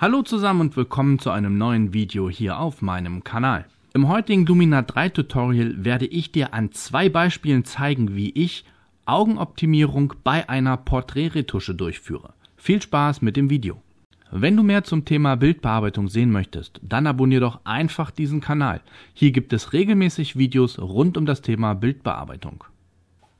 Hallo zusammen und willkommen zu einem neuen Video hier auf meinem Kanal. Im heutigen Lumina 3 Tutorial werde ich dir an zwei Beispielen zeigen, wie ich Augenoptimierung bei einer Porträtretusche durchführe. Viel Spaß mit dem Video. Wenn du mehr zum Thema Bildbearbeitung sehen möchtest, dann abonniere doch einfach diesen Kanal. Hier gibt es regelmäßig Videos rund um das Thema Bildbearbeitung.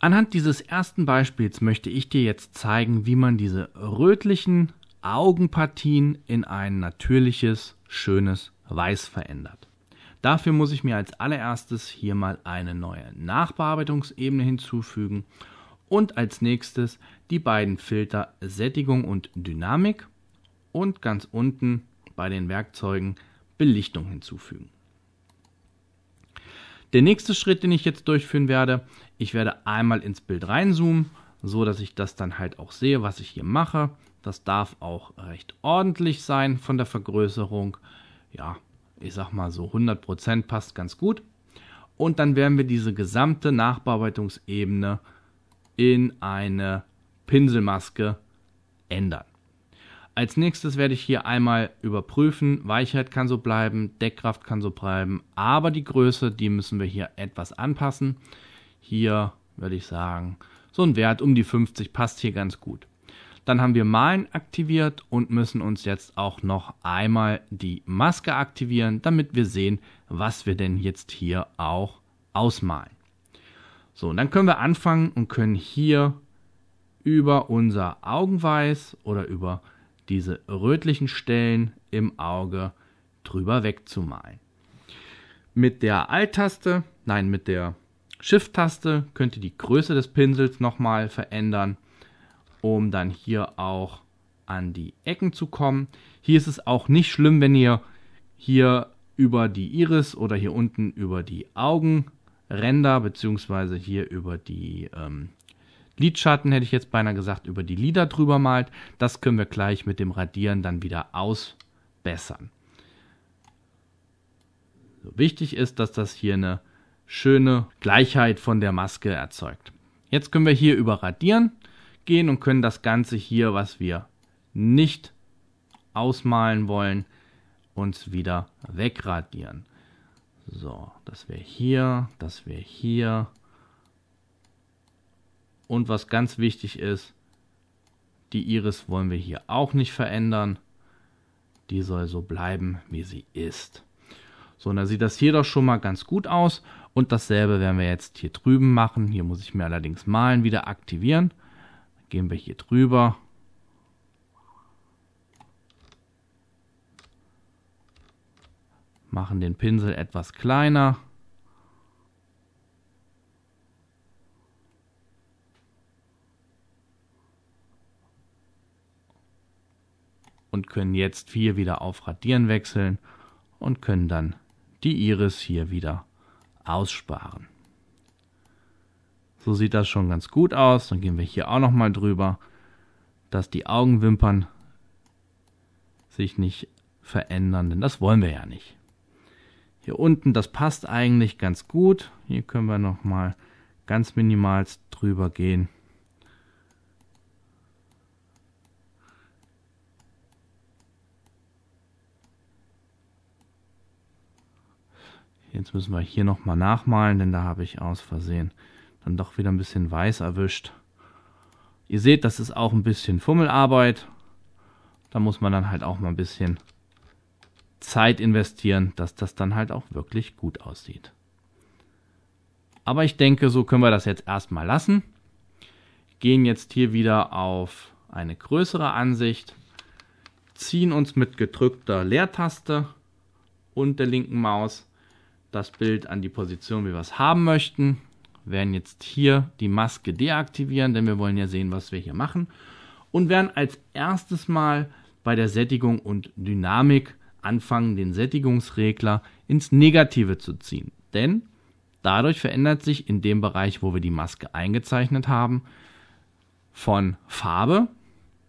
Anhand dieses ersten Beispiels möchte ich dir jetzt zeigen, wie man diese rötlichen Augenpartien in ein natürliches, schönes Weiß verändert. Dafür muss ich mir als allererstes hier mal eine neue Nachbearbeitungsebene hinzufügen und als nächstes die beiden Filter Sättigung und Dynamik und ganz unten bei den Werkzeugen Belichtung hinzufügen. Der nächste Schritt, den ich jetzt durchführen werde, ich werde einmal ins Bild reinzoomen, so dass ich das dann halt auch sehe, was ich hier mache. Das darf auch recht ordentlich sein von der Vergrößerung. Ja, ich sag mal so 100% passt ganz gut. Und dann werden wir diese gesamte Nachbearbeitungsebene in eine Pinselmaske ändern. Als nächstes werde ich hier einmal überprüfen, Weichheit kann so bleiben, Deckkraft kann so bleiben, aber die Größe, die müssen wir hier etwas anpassen. Hier würde ich sagen, so ein Wert um die 50 passt hier ganz gut. Dann haben wir Malen aktiviert und müssen uns jetzt auch noch einmal die Maske aktivieren, damit wir sehen, was wir denn jetzt hier auch ausmalen. So, und dann können wir anfangen und können hier über unser Augenweiß oder über diese rötlichen Stellen im Auge drüber wegzumalen. Mit der Alt-Taste, nein, mit der Shift-Taste könnt ihr die Größe des Pinsels nochmal verändern um dann hier auch an die Ecken zu kommen. Hier ist es auch nicht schlimm, wenn ihr hier über die Iris oder hier unten über die Augenränder beziehungsweise hier über die ähm, Lidschatten, hätte ich jetzt beinahe gesagt, über die Lider drüber malt. Das können wir gleich mit dem Radieren dann wieder ausbessern. So, wichtig ist, dass das hier eine schöne Gleichheit von der Maske erzeugt. Jetzt können wir hier über Radieren gehen und können das Ganze hier, was wir nicht ausmalen wollen, uns wieder wegradieren. So, das wäre hier, das wäre hier. Und was ganz wichtig ist, die Iris wollen wir hier auch nicht verändern. Die soll so bleiben, wie sie ist. So, und dann sieht das hier doch schon mal ganz gut aus. Und dasselbe werden wir jetzt hier drüben machen. Hier muss ich mir allerdings malen wieder aktivieren. Gehen wir hier drüber. Machen den Pinsel etwas kleiner. und können jetzt hier wieder auf Radieren wechseln und können dann die Iris hier wieder aussparen. So sieht das schon ganz gut aus. Dann gehen wir hier auch nochmal drüber, dass die Augenwimpern sich nicht verändern, denn das wollen wir ja nicht. Hier unten, das passt eigentlich ganz gut. Hier können wir nochmal ganz minimal drüber gehen. Jetzt müssen wir hier nochmal nachmalen, denn da habe ich aus Versehen dann doch wieder ein bisschen weiß erwischt. Ihr seht, das ist auch ein bisschen Fummelarbeit. Da muss man dann halt auch mal ein bisschen Zeit investieren, dass das dann halt auch wirklich gut aussieht. Aber ich denke, so können wir das jetzt erstmal lassen. Gehen jetzt hier wieder auf eine größere Ansicht, ziehen uns mit gedrückter Leertaste und der linken Maus das Bild an die Position, wie wir es haben möchten werden jetzt hier die Maske deaktivieren, denn wir wollen ja sehen, was wir hier machen. Und werden als erstes mal bei der Sättigung und Dynamik anfangen, den Sättigungsregler ins Negative zu ziehen. Denn dadurch verändert sich in dem Bereich, wo wir die Maske eingezeichnet haben, von Farbe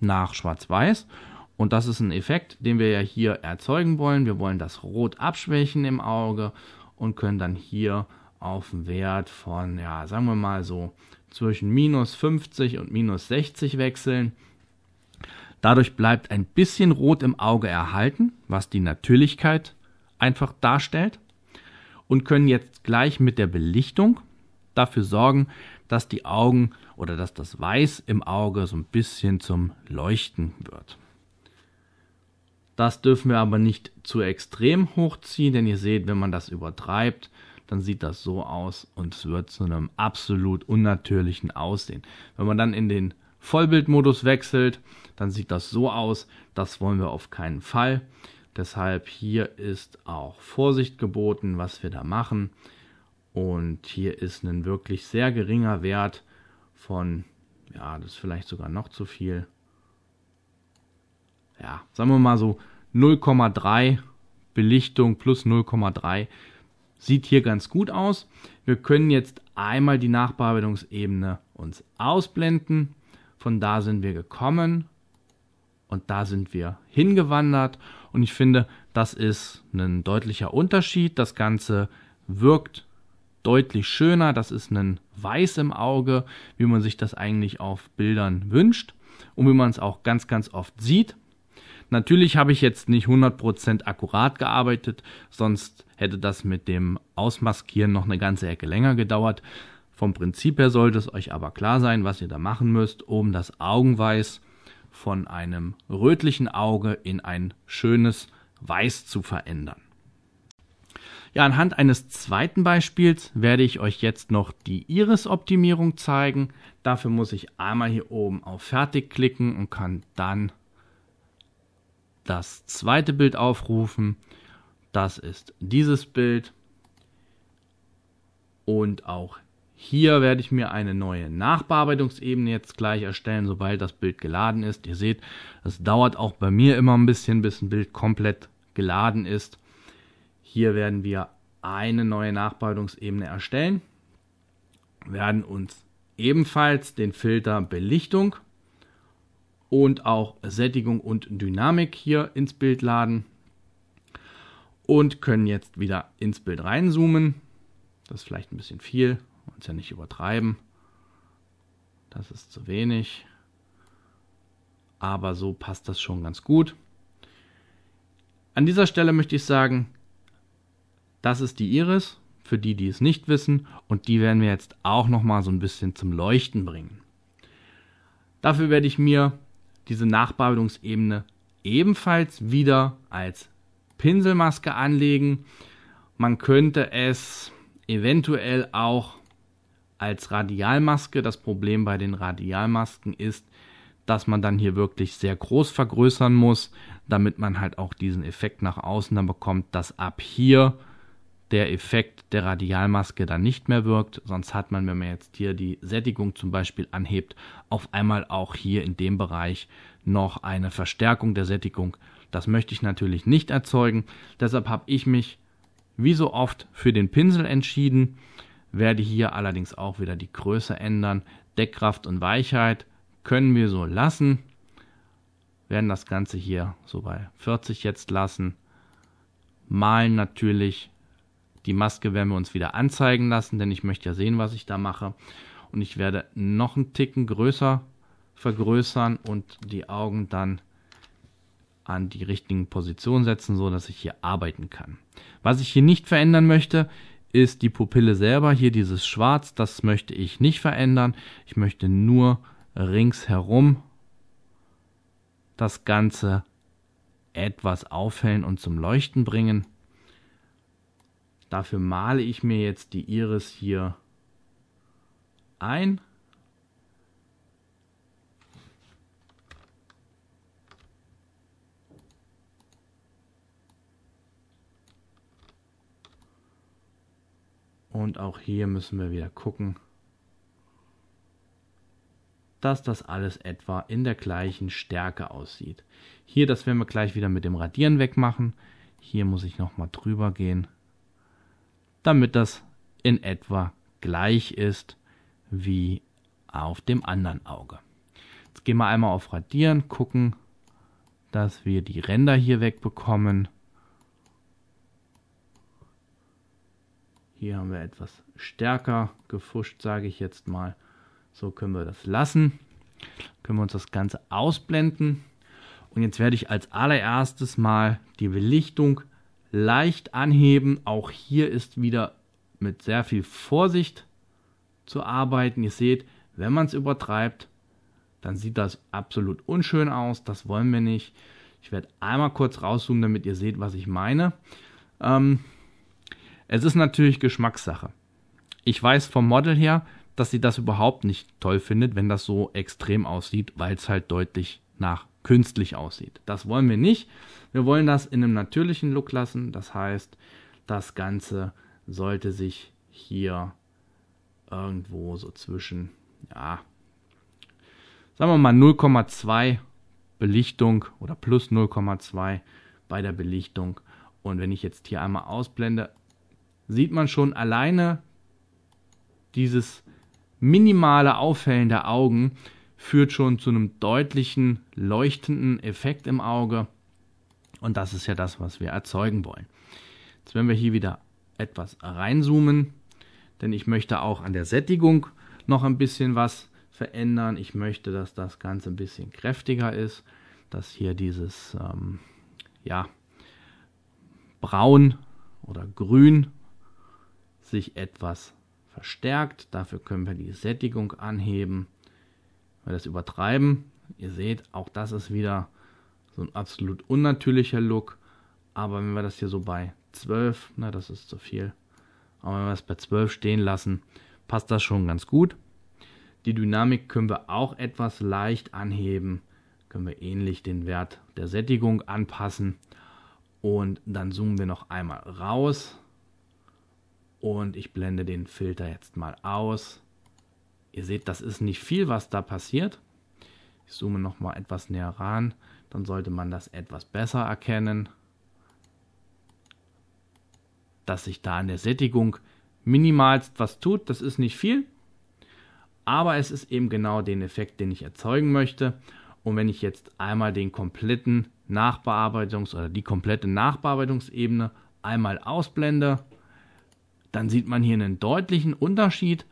nach Schwarz-Weiß. Und das ist ein Effekt, den wir ja hier erzeugen wollen. Wir wollen das Rot abschwächen im Auge und können dann hier auf einen Wert von, ja, sagen wir mal so zwischen minus 50 und minus 60 wechseln. Dadurch bleibt ein bisschen Rot im Auge erhalten, was die Natürlichkeit einfach darstellt und können jetzt gleich mit der Belichtung dafür sorgen, dass die Augen oder dass das Weiß im Auge so ein bisschen zum Leuchten wird. Das dürfen wir aber nicht zu extrem hochziehen, denn ihr seht, wenn man das übertreibt, dann sieht das so aus und es wird zu einem absolut unnatürlichen Aussehen. Wenn man dann in den Vollbildmodus wechselt, dann sieht das so aus. Das wollen wir auf keinen Fall. Deshalb hier ist auch Vorsicht geboten, was wir da machen. Und hier ist ein wirklich sehr geringer Wert von, ja, das ist vielleicht sogar noch zu viel. Ja, sagen wir mal so 0,3 Belichtung plus 0,3 Sieht hier ganz gut aus. Wir können jetzt einmal die Nachbearbeitungsebene uns ausblenden. Von da sind wir gekommen und da sind wir hingewandert. Und ich finde, das ist ein deutlicher Unterschied. Das Ganze wirkt deutlich schöner. Das ist ein Weiß im Auge, wie man sich das eigentlich auf Bildern wünscht und wie man es auch ganz, ganz oft sieht. Natürlich habe ich jetzt nicht 100% akkurat gearbeitet, sonst hätte das mit dem Ausmaskieren noch eine ganze Ecke länger gedauert. Vom Prinzip her sollte es euch aber klar sein, was ihr da machen müsst, um das Augenweiß von einem rötlichen Auge in ein schönes Weiß zu verändern. Ja, anhand eines zweiten Beispiels werde ich euch jetzt noch die Iris-Optimierung zeigen. Dafür muss ich einmal hier oben auf Fertig klicken und kann dann das zweite Bild aufrufen. Das ist dieses Bild. Und auch hier werde ich mir eine neue Nachbearbeitungsebene jetzt gleich erstellen, sobald das Bild geladen ist. Ihr seht, es dauert auch bei mir immer ein bisschen, bis ein Bild komplett geladen ist. Hier werden wir eine neue Nachbearbeitungsebene erstellen, werden uns ebenfalls den Filter Belichtung und auch Sättigung und Dynamik hier ins Bild laden und können jetzt wieder ins Bild reinzoomen. Das ist vielleicht ein bisschen viel, uns ja nicht übertreiben. Das ist zu wenig. Aber so passt das schon ganz gut. An dieser Stelle möchte ich sagen, das ist die Iris, für die, die es nicht wissen, und die werden wir jetzt auch noch mal so ein bisschen zum Leuchten bringen. Dafür werde ich mir diese Nachbearbeitungsebene ebenfalls wieder als Pinselmaske anlegen. Man könnte es eventuell auch als Radialmaske. Das Problem bei den Radialmasken ist, dass man dann hier wirklich sehr groß vergrößern muss, damit man halt auch diesen Effekt nach außen dann bekommt, dass ab hier der Effekt der Radialmaske dann nicht mehr wirkt. Sonst hat man, wenn man jetzt hier die Sättigung zum Beispiel anhebt, auf einmal auch hier in dem Bereich noch eine Verstärkung der Sättigung. Das möchte ich natürlich nicht erzeugen. Deshalb habe ich mich wie so oft für den Pinsel entschieden, werde hier allerdings auch wieder die Größe ändern. Deckkraft und Weichheit können wir so lassen. Werden das Ganze hier so bei 40 jetzt lassen. Malen natürlich die Maske werden wir uns wieder anzeigen lassen, denn ich möchte ja sehen, was ich da mache. Und ich werde noch einen Ticken größer vergrößern und die Augen dann an die richtigen Positionen setzen, so dass ich hier arbeiten kann. Was ich hier nicht verändern möchte, ist die Pupille selber. Hier dieses Schwarz, das möchte ich nicht verändern. Ich möchte nur ringsherum das Ganze etwas aufhellen und zum Leuchten bringen. Dafür male ich mir jetzt die Iris hier ein. Und auch hier müssen wir wieder gucken, dass das alles etwa in der gleichen Stärke aussieht. Hier, das werden wir gleich wieder mit dem Radieren wegmachen. Hier muss ich nochmal drüber gehen damit das in etwa gleich ist wie auf dem anderen Auge. Jetzt gehen wir einmal auf Radieren, gucken, dass wir die Ränder hier wegbekommen. Hier haben wir etwas stärker gefuscht, sage ich jetzt mal. So können wir das lassen. Können wir uns das Ganze ausblenden. Und jetzt werde ich als allererstes mal die Belichtung leicht anheben. Auch hier ist wieder mit sehr viel Vorsicht zu arbeiten. Ihr seht, wenn man es übertreibt, dann sieht das absolut unschön aus. Das wollen wir nicht. Ich werde einmal kurz rauszoomen, damit ihr seht, was ich meine. Ähm, es ist natürlich Geschmackssache. Ich weiß vom Model her, dass sie das überhaupt nicht toll findet, wenn das so extrem aussieht, weil es halt deutlich nach künstlich aussieht. Das wollen wir nicht. Wir wollen das in einem natürlichen Look lassen. Das heißt, das Ganze sollte sich hier irgendwo so zwischen, ja, sagen wir mal 0,2 Belichtung oder plus 0,2 bei der Belichtung. Und wenn ich jetzt hier einmal ausblende, sieht man schon alleine dieses minimale Aufhellen der Augen führt schon zu einem deutlichen leuchtenden Effekt im Auge. Und das ist ja das, was wir erzeugen wollen. Jetzt werden wir hier wieder etwas reinzoomen, denn ich möchte auch an der Sättigung noch ein bisschen was verändern. Ich möchte, dass das Ganze ein bisschen kräftiger ist, dass hier dieses ähm, ja, Braun oder Grün sich etwas verstärkt. Dafür können wir die Sättigung anheben wir das übertreiben. Ihr seht, auch das ist wieder so ein absolut unnatürlicher Look. Aber wenn wir das hier so bei 12, na, das ist zu viel. Aber wenn wir es bei 12 stehen lassen, passt das schon ganz gut. Die Dynamik können wir auch etwas leicht anheben. Können wir ähnlich den Wert der Sättigung anpassen. Und dann zoomen wir noch einmal raus. Und ich blende den Filter jetzt mal aus. Ihr seht, das ist nicht viel, was da passiert. Ich zoome nochmal etwas näher ran, dann sollte man das etwas besser erkennen, dass sich da an der Sättigung minimalst was tut. Das ist nicht viel, aber es ist eben genau den Effekt, den ich erzeugen möchte. Und wenn ich jetzt einmal den kompletten Nachbearbeitungs- oder die komplette Nachbearbeitungsebene einmal ausblende, dann sieht man hier einen deutlichen Unterschied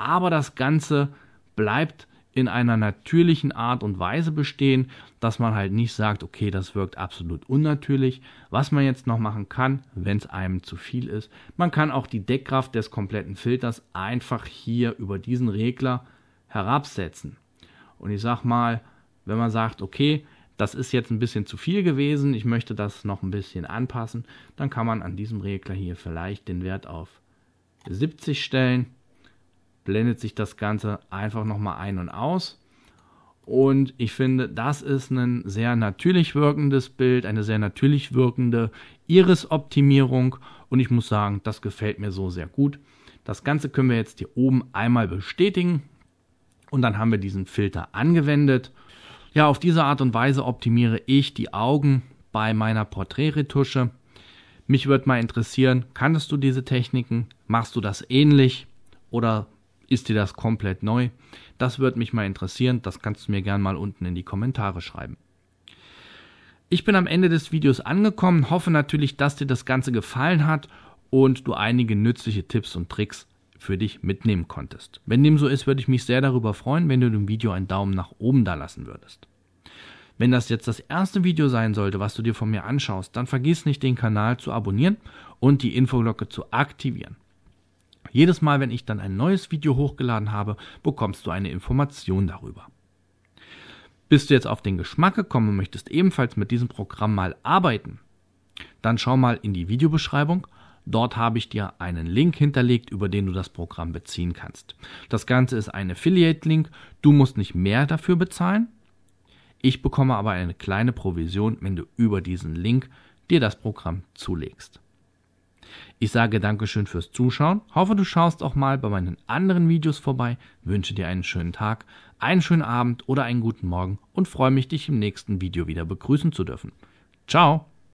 aber das Ganze bleibt in einer natürlichen Art und Weise bestehen, dass man halt nicht sagt, okay, das wirkt absolut unnatürlich. Was man jetzt noch machen kann, wenn es einem zu viel ist, man kann auch die Deckkraft des kompletten Filters einfach hier über diesen Regler herabsetzen. Und ich sag mal, wenn man sagt, okay, das ist jetzt ein bisschen zu viel gewesen, ich möchte das noch ein bisschen anpassen, dann kann man an diesem Regler hier vielleicht den Wert auf 70 stellen blendet sich das Ganze einfach nochmal ein und aus. Und ich finde, das ist ein sehr natürlich wirkendes Bild, eine sehr natürlich wirkende Iris-Optimierung. Und ich muss sagen, das gefällt mir so sehr gut. Das Ganze können wir jetzt hier oben einmal bestätigen. Und dann haben wir diesen Filter angewendet. Ja, auf diese Art und Weise optimiere ich die Augen bei meiner Porträtretusche. Mich würde mal interessieren, kanntest du diese Techniken? Machst du das ähnlich? Oder ist dir das komplett neu? Das würde mich mal interessieren, das kannst du mir gern mal unten in die Kommentare schreiben. Ich bin am Ende des Videos angekommen, hoffe natürlich, dass dir das Ganze gefallen hat und du einige nützliche Tipps und Tricks für dich mitnehmen konntest. Wenn dem so ist, würde ich mich sehr darüber freuen, wenn du dem Video einen Daumen nach oben da lassen würdest. Wenn das jetzt das erste Video sein sollte, was du dir von mir anschaust, dann vergiss nicht, den Kanal zu abonnieren und die Infoglocke zu aktivieren. Jedes Mal, wenn ich dann ein neues Video hochgeladen habe, bekommst du eine Information darüber. Bist du jetzt auf den Geschmack gekommen und möchtest ebenfalls mit diesem Programm mal arbeiten? Dann schau mal in die Videobeschreibung. Dort habe ich dir einen Link hinterlegt, über den du das Programm beziehen kannst. Das Ganze ist ein Affiliate-Link. Du musst nicht mehr dafür bezahlen. Ich bekomme aber eine kleine Provision, wenn du über diesen Link dir das Programm zulegst. Ich sage Dankeschön fürs Zuschauen, hoffe du schaust auch mal bei meinen anderen Videos vorbei, wünsche dir einen schönen Tag, einen schönen Abend oder einen guten Morgen und freue mich, dich im nächsten Video wieder begrüßen zu dürfen. Ciao!